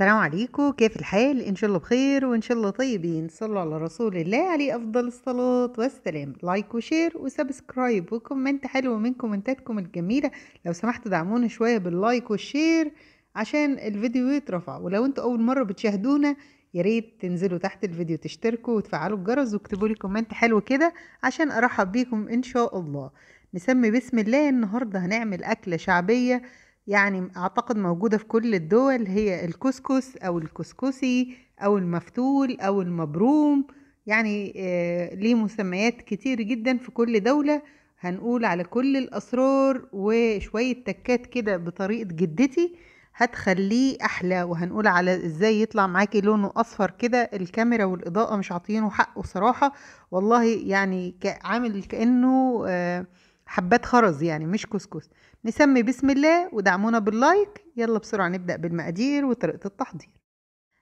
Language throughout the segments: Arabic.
السلام عليكم كيف الحال ان شاء الله بخير وان شاء الله طيبين صلوا على رسول الله عليه افضل الصلاه والسلام لايك وشير وسبسكرايب وكومنت حلو من كومنتاتكم الجميله لو سمحتوا دعمونا شويه باللايك والشير عشان الفيديو يترفع ولو انتوا اول مره بتشاهدونا يا ريت تنزلوا تحت الفيديو تشتركوا وتفعلوا الجرس واكتبوا لي كومنت حلو كده عشان ارحب بيكم ان شاء الله نسمي بسم الله النهارده هنعمل اكله شعبيه يعني أعتقد موجودة في كل الدول هي الكسكس أو الكسكسي أو المفتول أو المبروم يعني آه، ليه مسميات كتير جدا في كل دولة هنقول على كل الأسرار وشوية تكات كده بطريقة جدتي هتخليه أحلى وهنقول على إزاي يطلع معاكي لونه أصفر كده الكاميرا والإضاءة مش عاطينه حقه صراحة والله يعني عامل كأنه آه، حبات خرز يعني مش كسكس نسمي بسم الله ودعمونا باللايك يلا بسرعة نبدأ بالمقادير وطريقة التحضير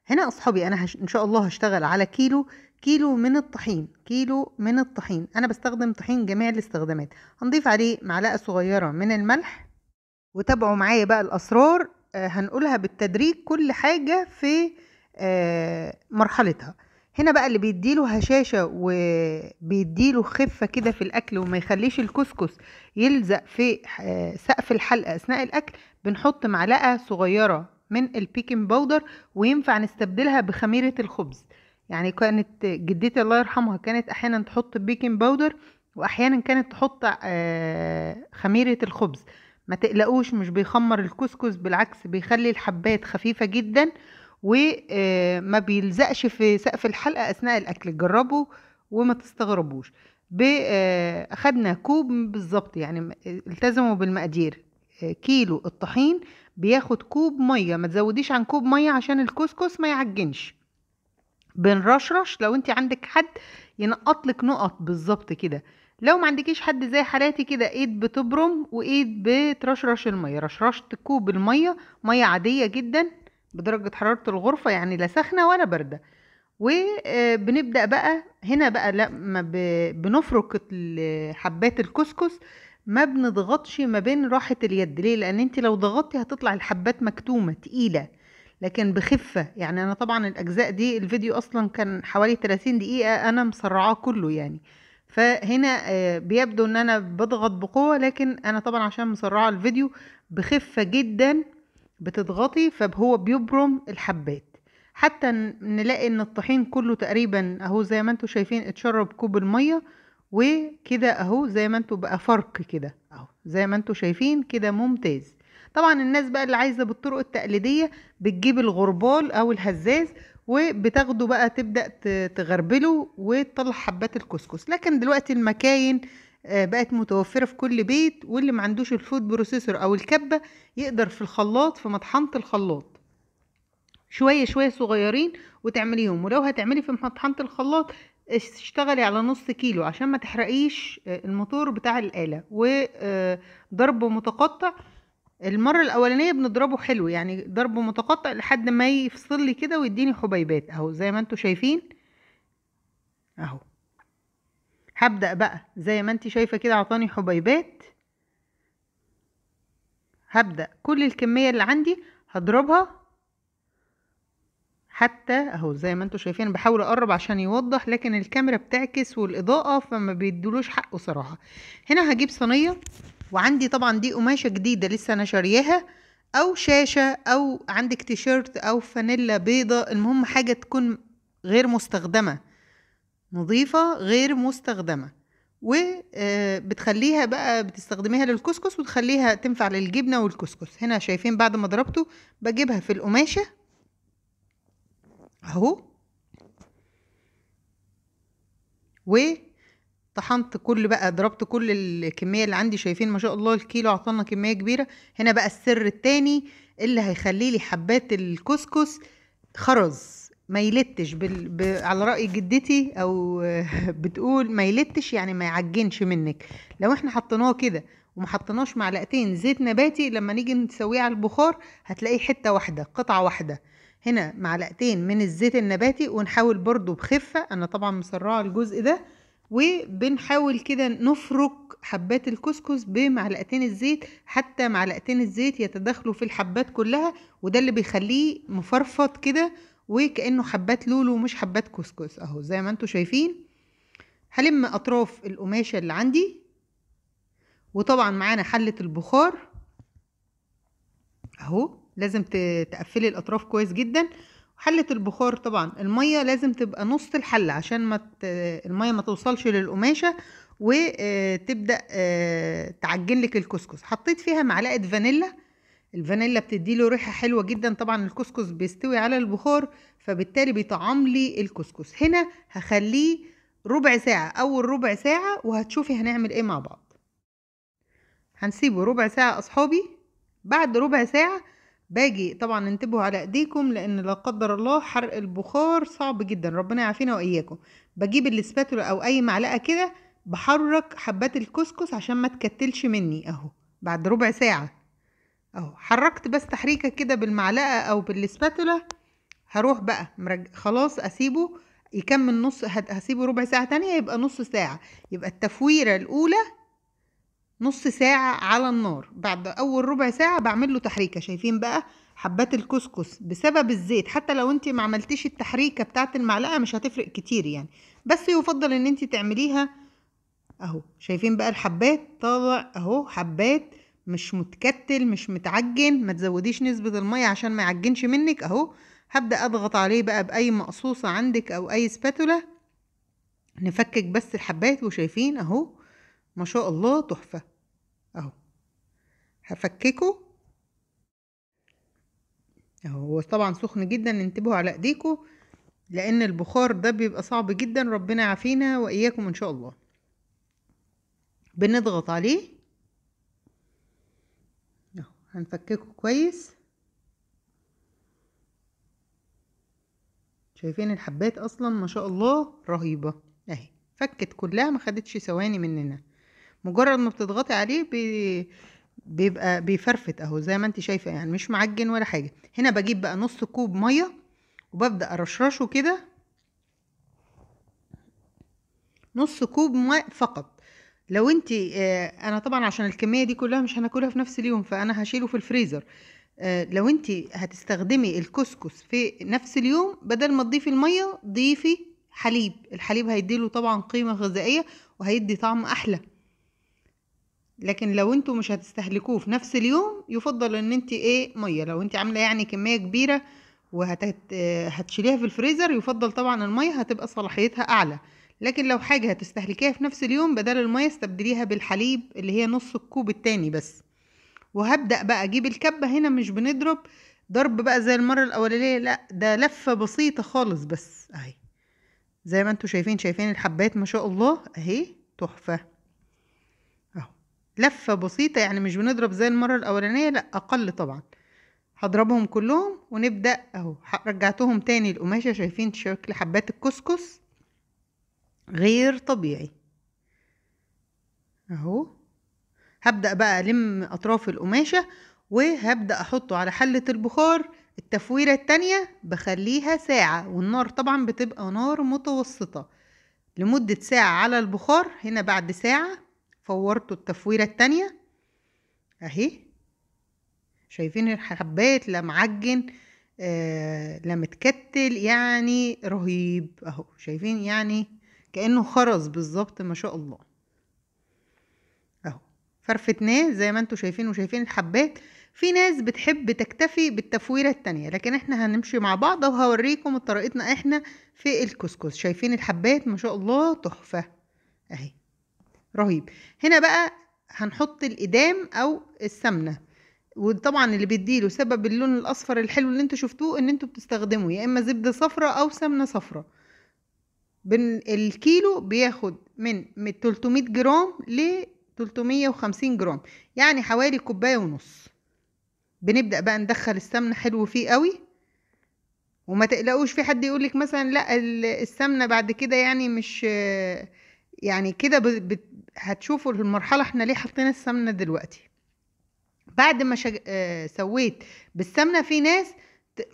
هنا أصحابي أنا هش... إن شاء الله هشتغل على كيلو كيلو من الطحين كيلو من الطحين أنا بستخدم طحين جميع الاستخدامات هنضيف عليه معلقة صغيرة من الملح وتابعوا معايا بقى الأسرار آه، هنقولها بالتدريج كل حاجة في آه، مرحلتها هنا بقى اللي بيديله هشاشة وبيديله خفة كده في الأكل وما يخليش الكسكس يلزق في سقف الحلقة أثناء الأكل بنحط معلقة صغيرة من البيكنج باودر وينفع نستبدلها بخميرة الخبز يعني كانت جدتي الله يرحمها كانت أحيانا تحط بيكنج باودر وأحيانا كانت تحط آه، خميرة الخبز ما تقلقوش مش بيخمر الكسكس بالعكس بيخلي الحبات خفيفة جدا وما آه، بيلزقش في سقف الحلقة أثناء الأكل جربوا وما تستغربوش أخدنا آه، كوب بالظبط يعني التزموا بالمقادير آه، كيلو الطحين بياخد كوب مية ما تزوديش عن كوب مية عشان الكسكس ما يعجنش بنرشرش لو انت عندك حد ينقط لك نقط بالظبط كده لو ما عندكيش حد زي حالاتي كده ايد بتبرم وايد بترشرش الميه رشرشت كوب الميه ميه عاديه جدا بدرجة حرارة الغرفة يعني لا سخنة ولا باردة وبنبدأ آه، بقى هنا بقى لما بنفرك حبات الكسكس ما بنضغطش ما بين راحة اليد ليه لأن انت لو ضغطتي هتطلع الحبات مكتومة تقيلة لكن بخفة يعني أنا طبعا الأجزاء دي الفيديو أصلا كان حوالي 30 دقيقة أنا مسرعاه كله يعني فهنا آه، بيبدو ان انا بضغط بقوه لكن انا طبعا عشان مسرعه الفيديو بخفه جدا بتضغطي فهو بيبرم الحبات حتى نلاقي ان الطحين كله تقريبا اهو زي ما انتم شايفين اتشرب كوب الميه وكده اهو زي ما انتم بقى فرق كده اهو زي ما انتم شايفين كده ممتاز طبعا الناس بقى اللي عايزه بالطرق التقليديه بتجيب الغربال او الهزاز وبتاخده بقى تبدا تغربله وتطلع حبات الكسكس لكن دلوقتي المكاين آه، بقت متوفرة في كل بيت واللي ما عندوش الفود بروسيسور أو الكبة يقدر في الخلاط في مطحنة الخلاط شوية شوية صغيرين وتعمليهم ولو هتعملي في مطحنة الخلاط اشتغلي على نص كيلو عشان ما تحرقيش آه، الموتور بتاع الآلة وضربه آه، متقطع المرة الأولانية بنضربه حلو يعني ضرب متقطع لحد ما يفصل لي كده ويديني حبيبات اهو زي ما انتوا شايفين اهو هبدأ بقى زي ما انت شايفة كده عطاني حبيبات هبدأ كل الكمية اللي عندي هضربها حتى اهو زي ما انتوا شايفين بحاول اقرب عشان يوضح لكن الكاميرا بتعكس والاضاءه فما بيدولوش حقه صراحه هنا هجيب صينيه وعندي طبعا دي قماشه جديده لسه انا شارياها او شاشه او عندك تيشيرت او فانيلا بيضه المهم حاجه تكون غير مستخدمه نظيفة غير مستخدمة وبتخليها آه، بقى بتستخدميها للكسكس وتخليها تنفع للجبنة والكسكس هنا شايفين بعد ما ضربته بجيبها في القماشة اهو وطحنت كل بقى ضربت كل الكمية اللي عندي شايفين ما شاء الله الكيلو عطلنا كمية كبيرة هنا بقى السر التاني اللي هيخليلي حبات الكسكس خرز ما يلتش بال... ب... على رأي جدتي أو بتقول ما يلتش يعني ما يعجنش منك لو احنا حطيناه كده وما حطيناش معلقتين زيت نباتي لما نيجي نسويه على البخار هتلاقيه حتة واحدة قطعة واحدة هنا معلقتين من الزيت النباتي ونحاول برضو بخفة أنا طبعا مسرعة الجزء ده وبنحاول كده نفرك حبات الكسكس بمعلقتين الزيت حتى معلقتين الزيت يتداخلوا في الحبات كلها وده اللي بيخليه مفرفط كده وكأنه حبات لولو مش حبات كسكس اهو زي ما انتوا شايفين هلم اطراف القماشة اللي عندي وطبعا معانا حلة البخار اهو لازم تقفلي الاطراف كويس جدا حلة البخار طبعا المية لازم تبقى نص الحلة عشان ما ت... المية ما توصلش للقماشة وتبدأ آه، آه، تعجن لك الكسكس حطيت فيها معلقة فانيلا الفانيلا بتديله ريحه حلوه جدا طبعا الكسكس بيستوي على البخار فبالتالي بيطعم لي الكسكس هنا هخليه ربع ساعه اول ربع ساعه وهتشوفي هنعمل ايه مع بعض هنسيبه ربع ساعه اصحابي بعد ربع ساعه باجي طبعا انتبهوا على ايديكم لان لا قدر الله حرق البخار صعب جدا ربنا يعافينا واياكم بجيب الاسباتولا او اي معلقه كده بحرك حبات الكسكس عشان ما تكتلش مني اهو بعد ربع ساعه اهو حركت بس تحريكه كده بالمعلقه او بالسباتولا هروح بقى مرج... خلاص اسيبه يكمل نص هسيبه ربع ساعه تانية يبقى نص ساعه يبقى التفويره الاولى نص ساعه على النار بعد اول ربع ساعه بعمل له تحريكه شايفين بقى حبات الكسكس بسبب الزيت حتى لو انت ما عملتيش التحريكه بتاعت المعلقه مش هتفرق كتير يعني بس يفضل ان انت تعمليها اهو شايفين بقى الحبات طالع اهو حبات مش متكتل مش متعجن ما تزوديش نسبة المية عشان ما يعجنش منك اهو هبدأ اضغط عليه بقى باي مقصوصة عندك او اي سباتولا نفكك بس الحبات وشايفين اهو ما شاء الله تحفة اهو هفككه اهو هو طبعا سخن جدا انتبهوا على ايديكم لان البخار ده بيبقى صعب جدا ربنا يعافينا واياكم ان شاء الله بنضغط عليه هنفككه كويس شايفين الحبات اصلا ما شاء الله رهيبه اهي فكت كلها ما خدتش ثواني مننا مجرد ما بتضغطي عليه بي... بيبقى بيفرفت اهو زي ما انت شايفه يعني مش معجن ولا حاجه هنا بجيب بقى نص كوب ميه وببدا ارشرشه كده نص كوب ماء فقط لو انت آه، انا طبعا عشان الكميه دي كلها مش هناكلها في نفس اليوم فانا هشيله في الفريزر آه، لو انت هتستخدمي الكسكس في نفس اليوم بدل ما تضيفي الميه ضيفي حليب الحليب هيديله طبعا قيمه غذائيه وهيدي طعم احلى لكن لو انتوا مش هتستهلكوه في نفس اليوم يفضل ان انت ايه ميه لو انت عامله يعني كميه كبيره وهتشيليها آه، في الفريزر يفضل طبعا الميه هتبقى صلاحيتها اعلى لكن لو حاجة هتستهلكيها في نفس اليوم بدل المية استبدليها بالحليب اللي هي نص الكوب التاني بس وهبدأ بقى أجيب الكبة هنا مش بنضرب ضرب بقى زي المرة الأولانية لأ ده لفة بسيطة خالص بس أهي زي ما انتوا شايفين شايفين الحبات ما شاء الله أهي تحفة أهو لفة بسيطة يعني مش بنضرب زي المرة الأولانية لأ أقل طبعا هضربهم كلهم ونبدأ أهو رجعتهم تاني القماشة شايفين شكل حبات الكسكس غير طبيعي اهو هبدأ بقى ألم أطراف القماشة وهبدأ أحطه على حلة البخار التفويرة التانية بخليها ساعة والنار طبعا بتبقى نار متوسطة لمدة ساعة على البخار هنا بعد ساعة فورته التفويرة التانية اهي شايفين الحبات لا معجن آه لا متكتل يعني رهيب اهو شايفين يعني كأنه خرز بالظبط ما شاء الله اهو فرفتناه زي ما انتم شايفين وشايفين الحبات في ناس بتحب تكتفي بالتفويرة التانية لكن احنا هنمشي مع بعض وهوريكم طريقتنا احنا في الكسكس شايفين الحبات ما شاء الله تحفة اهي رهيب هنا بقى هنحط الإدام أو السمنة وطبعا اللي بيديله سبب اللون الأصفر الحلو اللي انتوا شفتوه ان انتوا بتستخدموا يا إما زبدة صفرة أو سمنة صفرة الكيلو بياخد من 300 جرام ل 350 جرام يعني حوالي كوبايه ونص بنبدا بقى ندخل السمنه حلو فيه قوي وما تقلقوش في حد يقولك مثلا لا السمنه بعد كده يعني مش يعني كده هتشوفوا المرحله احنا ليه حطينا السمنه دلوقتي بعد ما شج... آه سويت بالسمنه في ناس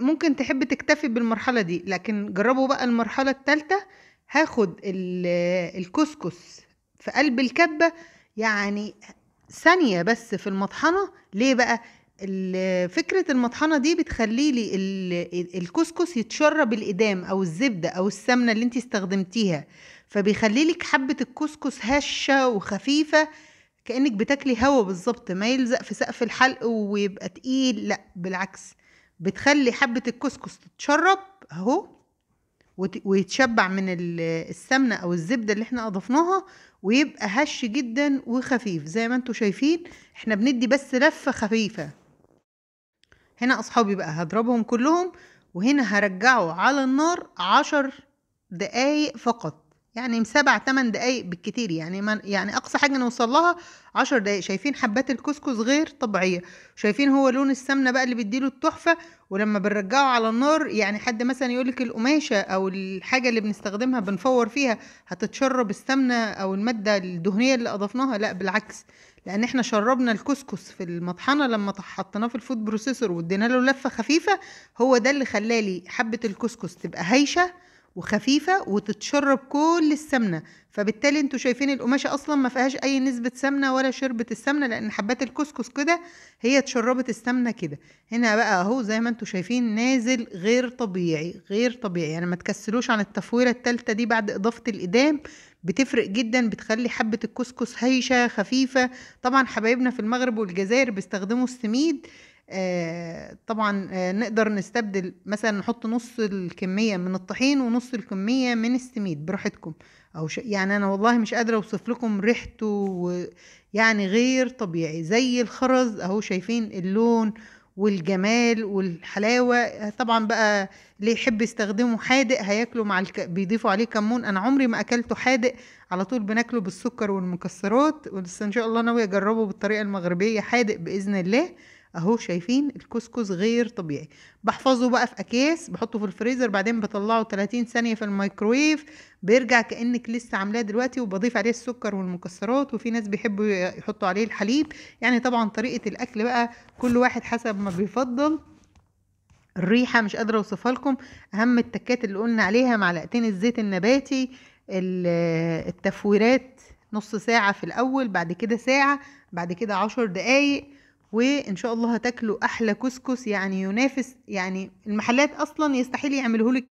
ممكن تحب تكتفي بالمرحله دي لكن جربوا بقى المرحله الثالثه هاخد الكسكس في قلب الكبة يعني ثانية بس في المطحنة ليه بقى فكرة المطحنة دي بتخلي لي الكسكس يتشرب الإدام أو الزبدة أو السمنة اللي انت استخدمتيها فبيخلي لك حبة الكسكس هشة وخفيفة كأنك بتاكلي هوا بالظبط ما يلزق في سقف الحلق ويبقى تقيل لا بالعكس بتخلي حبة الكسكس تتشرب اهو ويتشبع من السمنة أو الزبدة اللي احنا أضفناها ويبقى هش جدا وخفيف زي ما انتوا شايفين احنا بندي بس لفة خفيفة هنا أصحابي بقى هضربهم كلهم وهنا هرجعه على النار عشر دقايق فقط يعني سبع تمن دقايق بالكتير يعني من يعني اقصى حاجه نوصل لها عشر دقايق شايفين حبات الكسكس غير طبيعيه شايفين هو لون السمنه بقى اللي بيديله التحفه ولما بنرجعه على النار يعني حد مثلا يقولك القماشه او الحاجه اللي بنستخدمها بنفور فيها هتتشرب السمنه او الماده الدهنيه اللي اضفناها لا بالعكس لان احنا شربنا الكسكس في المطحنه لما حطيناه في الفود بروسيسور وادينا له لفه خفيفه هو ده اللي خلالي حبه الكسكس تبقى هايشه وخفيفه وتتشرب كل السمنه فبالتالي انتوا شايفين القماشه اصلا ما فيهاش اي نسبه سمنه ولا شربت السمنه لان حبات الكسكس كده هي اتشربت السمنه كده هنا بقى اهو زي ما انتوا شايفين نازل غير طبيعي غير طبيعي يعني ما تكسلوش عن التفويره التالتة دي بعد اضافه الادام بتفرق جدا بتخلي حبه الكسكس هيشة خفيفه طبعا حبايبنا في المغرب والجزائر بيستخدموا السميد آه، طبعا آه، نقدر نستبدل مثلا نحط نص الكمية من الطحين ونص الكمية من السميد براحتكم أو ش... يعني أنا والله مش قادرة أوصف لكم ريحته و... يعني غير طبيعي زي الخرز أهو شايفين اللون والجمال والحلاوة آه، طبعا بقى اللي يحب يستخدمه حادق هياكله مع الك... بيضيفوا عليه كمون أنا عمري ما أكلته حادق على طول بناكله بالسكر والمكسرات ولسه إن شاء الله ناوية أجربه بالطريقة المغربية حادق بإذن الله اهو شايفين الكسكس غير طبيعي بحفظه بقى في اكياس بحطه في الفريزر بعدين بطلعه 30 ثانيه في الميكرويف بيرجع كانك لسه عاملاه دلوقتي وبضيف عليه السكر والمكسرات وفي ناس بيحبوا يحطوا عليه الحليب يعني طبعا طريقه الاكل بقى كل واحد حسب ما بيفضل الريحه مش قادره اوصفها لكم اهم التكات اللي قلنا عليها معلقتين الزيت النباتي التفويرات نص ساعة في الأول بعد كده ساعة بعد كده عشر دقايق وان شاء الله هتاكلوا احلى كسكس يعني ينافس يعني المحلات اصلا يستحيل يعملهولك